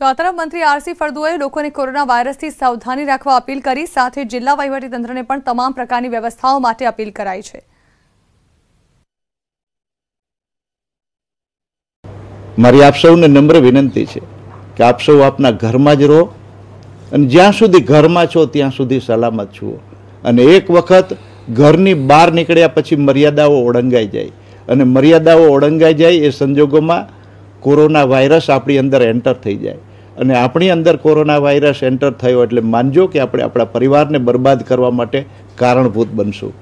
તો આ તરફ મંત્રી આરસી ફળદુએ લોકોને કોરોના વાયરસથી સાવધાની રાખવા અપીલ કરી સાથે જિલ્લા તંત્રને પણ તમામ પ્રકારની વ્યવસ્થાઓ માટે અપીલ કરાઈ છે મારી આપ સૌને નમ્ર વિનંતી છે કે આપ સૌ આપના ઘરમાં જ રહો અને જ્યાં સુધી ઘરમાં છો ત્યાં સુધી સલામત છુઓ અને એક વખત ઘરની બહાર નીકળ્યા પછી મર્યાદાઓ ઓળંગાઈ જાય અને મર્યાદાઓ ઓળંગાઈ જાય એ સંજોગોમાં કોરોના વાયરસ આપણી અંદર એન્ટર થઈ જાય અને આપણી અંદર કોરોના વાયરસ એન્ટર થયો એટલે માનજો કે આપણે આપણા પરિવારને બરબાદ કરવા માટે કારણભૂત બનશું